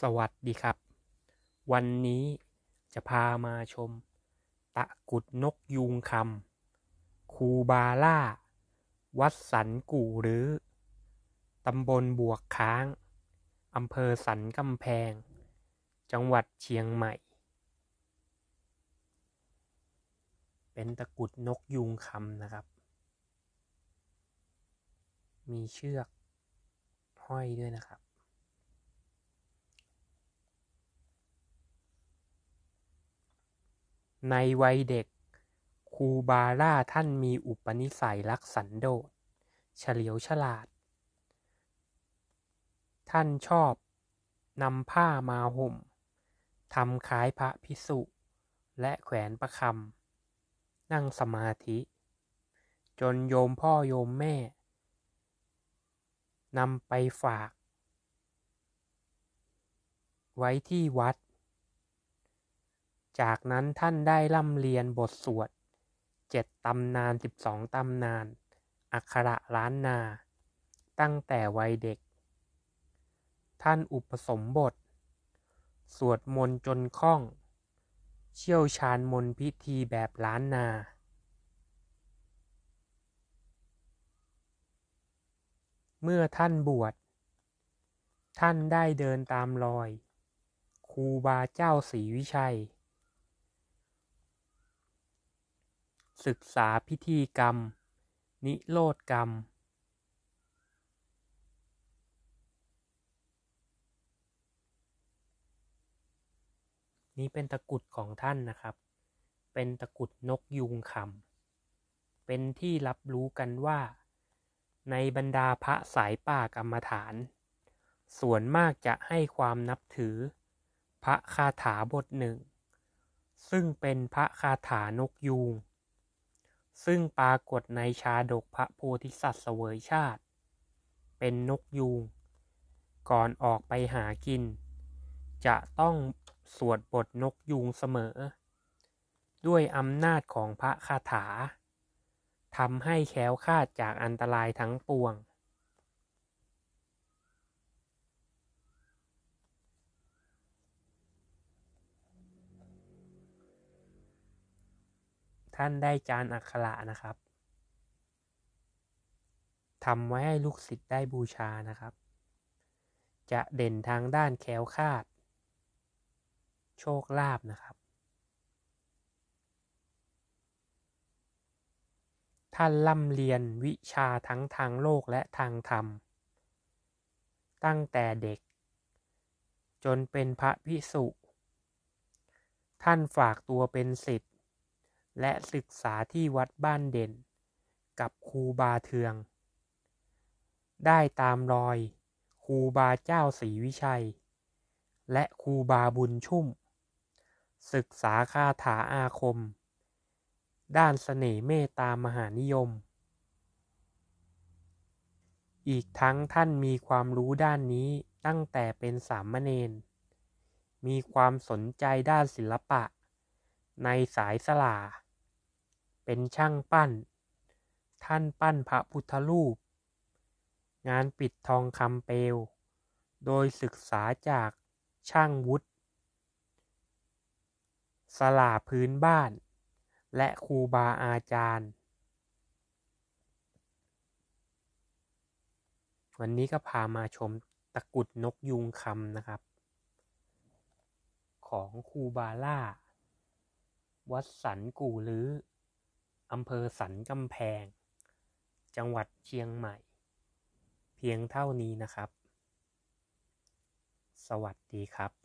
สวัสดีครับ วันนี้จะพามาชม ตะกุดนกยูงคำ คูบาล่า วัดสันกู่หรือตำบลบวกค้าง อำเภอสันกำแพง จังหวัดเชียงใหม่ เป็นตะกุดนกยูงคำนะครับ มีเชือกห้อยด้วยนะครับในวัยเด็กครูบาร่าท่านมีอุปนิสัยรักสันโดษเฉลียวฉลาด ท่านชอบ นำผ้ามาห่มทำคล้ายพระพิสุและแขวนประคำ นั่งสมาธิ จนโยมพ่อโยมแม่นำไปฝาก ไว้ที่วัดจากนั้นท่านได้ร่ำเรียนบทสวด เจ็ดตำนาน สิบสองตำนาน อักขระล้านนา ตั้งแต่วัยเด็ก ท่านอุปสมบท สวดมนต์จนคล่อง เชี่ยวชาญมนต์พิธีแบบล้านนา เมื่อท่านบวช ท่านได้เดินตามรอยครูบาเจ้าศรีวิชัยศึกษาพิธีกรรม นิโรธกรรม นี้เป็นตะกุดของท่านนะครับ เป็นตะกุดนกยูงคำ เป็นที่รับรู้กันว่า ในบรรดาพระสายป่ากรรมฐาน ส่วนมากจะให้ความนับถือ พระคาถาบทหนึ่ง ซึ่งเป็นพระคาถานกยูงซึ่งปรากฏในชาดกพระโพธิสัตว์เสวยชาติ เป็นนกยูงก่อนออกไปหากิน จะต้องสวดบทนกยูงเสมอ ด้วยอำนาจของพระคาถาทำให้แค้วคาดจากอันตรายทั้งปวงท่านได้จานอักขระนะครับ ทำไว้ให้ลูกศิษย์ได้บูชานะครับ จะเด่นทางด้านแควคาด โชคลาภนะครับ ท่านล่ำเรียนวิชาทั้งทางโลกและทางธรรม ตั้งแต่เด็ก จนเป็นพระพิสุ ท่านฝากตัวเป็นสิทธิและศึกษาที่วัดบ้านเด่น กับครูบาเทือง ได้ตามรอยครูบาเจ้าศรีวิชัย และครูบาบุญชุ่ม ศึกษาคาถาอาคม ด้านสเสน่ห์เมตตามหานิยม อีกทั้งท่านมีความรู้ด้านนี้ตั้งแต่เป็นสามเณรมีความสนใจด้านศิลปะ ในสายสลาเป็นช่างปั้น ท่านปั้นพระพุทธรูป งานปิดทองคำเปลว โดยศึกษาจากช่างวุฒิสลาพื้นบ้าน และครูบาอาจารย์ วันนี้ก็พามาชมตะกุดนกยุงคำนะครับ ของครูบาล่า วัดสันกูลือ้ออำเภอสันกำแพง จังหวัดเชียงใหม่ เพียงเท่านี้นะครับ สวัสดีครับ